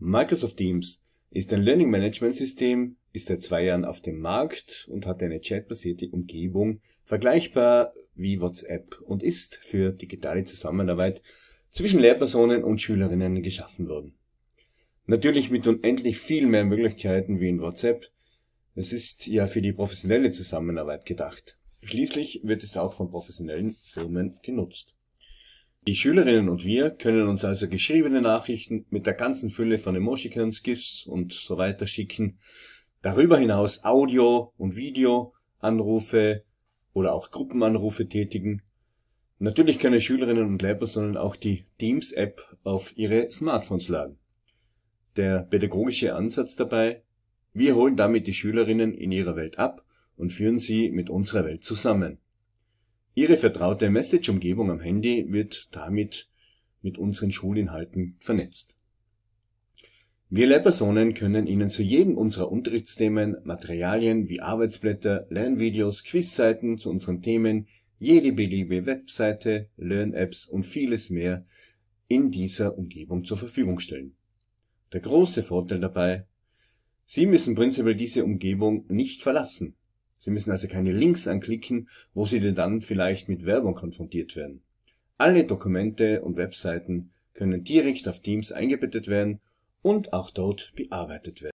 Microsoft Teams ist ein Learning Management System, ist seit zwei Jahren auf dem Markt und hat eine chatbasierte Umgebung, vergleichbar wie WhatsApp und ist für digitale Zusammenarbeit zwischen Lehrpersonen und Schülerinnen geschaffen worden. Natürlich mit unendlich viel mehr Möglichkeiten wie in WhatsApp. Es ist ja für die professionelle Zusammenarbeit gedacht. Schließlich wird es auch von professionellen Firmen genutzt. Die Schülerinnen und wir können uns also geschriebene Nachrichten mit der ganzen Fülle von Emoticons, GIFs und so weiter schicken. Darüber hinaus Audio- und Videoanrufe oder auch Gruppenanrufe tätigen. Natürlich können Schülerinnen und Lehrer, sondern auch die Teams-App auf ihre Smartphones laden. Der pädagogische Ansatz dabei, wir holen damit die Schülerinnen in ihrer Welt ab und führen sie mit unserer Welt zusammen. Ihre vertraute Message-Umgebung am Handy wird damit mit unseren Schulinhalten vernetzt. Wir Lehrpersonen können Ihnen zu jedem unserer Unterrichtsthemen Materialien wie Arbeitsblätter, Lernvideos, Quizseiten zu unseren Themen, jede beliebige Webseite, Learn-Apps und vieles mehr in dieser Umgebung zur Verfügung stellen. Der große Vorteil dabei, Sie müssen prinzipiell diese Umgebung nicht verlassen. Sie müssen also keine Links anklicken, wo Sie denn dann vielleicht mit Werbung konfrontiert werden. Alle Dokumente und Webseiten können direkt auf Teams eingebettet werden und auch dort bearbeitet werden.